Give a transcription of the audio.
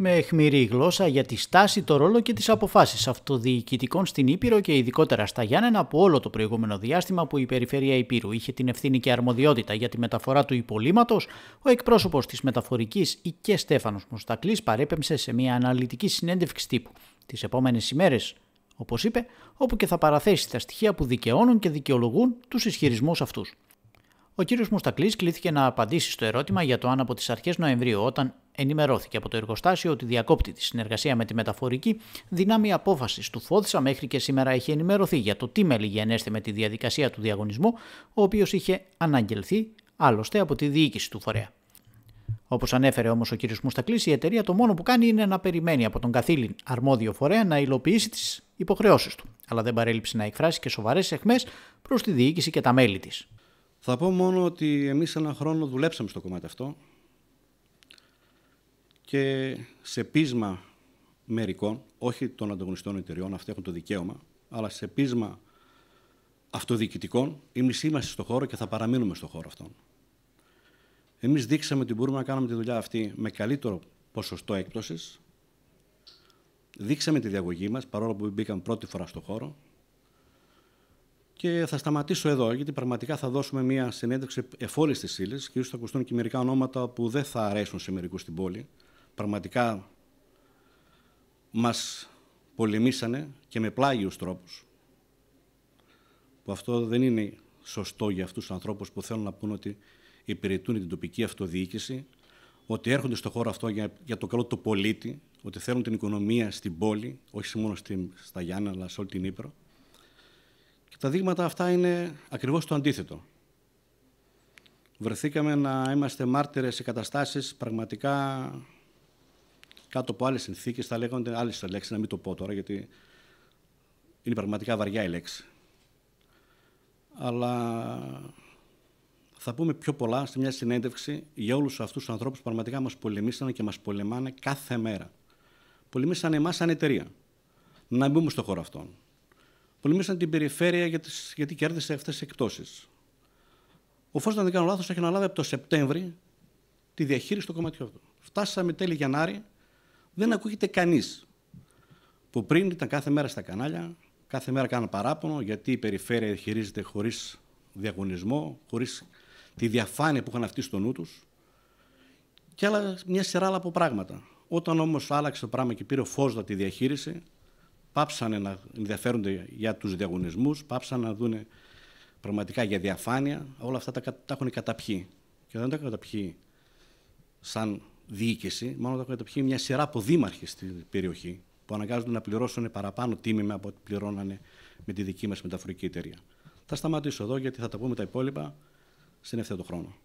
με αιχμηρή γλώσσα για τη στάση, το ρόλο και τις αποφάσεις αυτοδιοικητικών στην Ήπειρο και ειδικότερα στα Γιάννενα από όλο το προηγούμενο διάστημα που η Περιφέρεια Ήπειρου είχε την ευθύνη και αρμοδιότητα για τη μεταφορά του υπολείμματος, ο εκπρόσωπος της μεταφορικής Ικέ Στέφανος Μουστακλής παρέπεμψε σε μια αναλυτική συνέντευξη τύπου. Τις επόμενες ημέρες, όπως είπε, όπου και θα παραθέσει τα στοιχεία που δικαιώνουν και δικαιολογούν τους ισχυρισμούς αυτούς. Ο κύριος Μουστακλής κλήθηκε να απαντήσει στο ερώτημα για το αν από τις αρχές Νοεμβρίου, όταν ενημερώθηκε από το εργοστάσιο ότι διακόπτει τη συνεργασία με τη μεταφορική, δυνάμει απόφασης του Φώδησα μέχρι και σήμερα έχει ενημερωθεί για το τι μελιγενέστε με τη διαδικασία του διαγωνισμού, ο οποίος είχε αναγγελθεί άλλωστε από τη διοίκηση του φορέα. Όπως ανέφερε όμως ο κ. Μουστακλής, η εταιρεία το μόνο που κάνει είναι να περιμένει από τον καθήλυν αρμόδιο φορέα να υλοποιήσει τις υποχρεώσεις του, αλλά δεν παρέλειψε να εκφράσει και σοβαρές εχμές προς τη διοίκηση και τα μέλη της. Θα πω μόνο ότι εμείς ένα χρόνο δουλέψαμε στο κομμάτι αυτό και σε πείσμα μερικών, όχι των ανταγωνιστών εταιριών, αυτοί έχουν το δικαίωμα, αλλά σε πείσμα αυτοδιοικητικών, εμείς είμαστε στο χώρο και θα παραμείνουμε στο χώρο αυτόν. Εμείς δείξαμε ότι μπορούμε να κάνουμε τη δουλειά αυτή με καλύτερο ποσοστό έκπτωσης, δείξαμε τη διαγωγή μας, παρόλο που μπήκαμε πρώτη φορά στο χώρο, και θα σταματήσω εδώ, γιατί πραγματικά θα δώσουμε μια συνέντευξη εφόλη τη ύλη και ίσως θα ακουστούν και μερικά ονόματα που δεν θα αρέσουν σε μερικούς στην πόλη. Πραγματικά μας πολεμήσανε και με πλάγιους τρόπους. Που αυτό δεν είναι σωστό για αυτούς τους ανθρώπους που θέλουν να πούν ότι υπηρετούν την τοπική αυτοδιοίκηση, ότι έρχονται στο χώρο αυτό για, για το καλό του πολίτη, ότι θέλουν την οικονομία στην πόλη, όχι μόνο στην, στα Γιάννα, αλλά σε όλη την Ήπειρο. Τα δείγματα αυτά είναι ακριβώς το αντίθετο. Βρεθήκαμε να είμαστε μάρτυρες σε καταστάσεις πραγματικά κάτω από άλλες συνθήκες, θα λέγονται άλλες λέξεις, να μην το πω τώρα, γιατί είναι πραγματικά βαριά η λέξη. Αλλά θα πούμε πιο πολλά σε μια συνέντευξη για όλους αυτούς τους ανθρώπους που πραγματικά μας πολεμήσανε και μας πολεμάνε κάθε μέρα. Πολεμήσανε εμάς σαν εταιρεία. Να μπούμε στο χώρο αυτόν πολεμήσαν την περιφέρεια για γιατί κέρδισε αυτές τις εκπτώσεις. Ο Φώστα, αν δεν κάνω λάθος, έχει αναλάβει από το Σεπτέμβρη τη διαχείριση του κομματιού αυτού. Φτάσαμε τέλη Γενάρη, δεν ακούγεται κανείς. Που πριν ήταν κάθε μέρα στα κανάλια, κάθε μέρα κάναν παράπονο γιατί η περιφέρεια χειρίζεται χωρίς διαγωνισμό, χωρίς τη διαφάνεια που είχαν αυτοί στο νου τους και άλλα, μια σειρά άλλα από πράγματα. Όταν όμως άλλαξε το πράγμα και πήρε ο Φώστα τη διαχείριση, πάψανε να ενδιαφέρονται για τους διαγωνισμούς, πάψανε να δούνε πραγματικά για διαφάνεια. Όλα αυτά τα, τα έχουν καταπιεί. Και δεν τα καταπιεί σαν διοίκηση, μόνο τα καταπιεί μια σειρά από δήμαρχοι στην περιοχή που αναγκάζονται να πληρώσουν παραπάνω τίμημα από ό,τι πληρώνανε με τη δική μας μεταφορική εταιρεία. Θα σταματήσω εδώ γιατί θα τα πούμε τα υπόλοιπα στην ευθέτω χρόνο.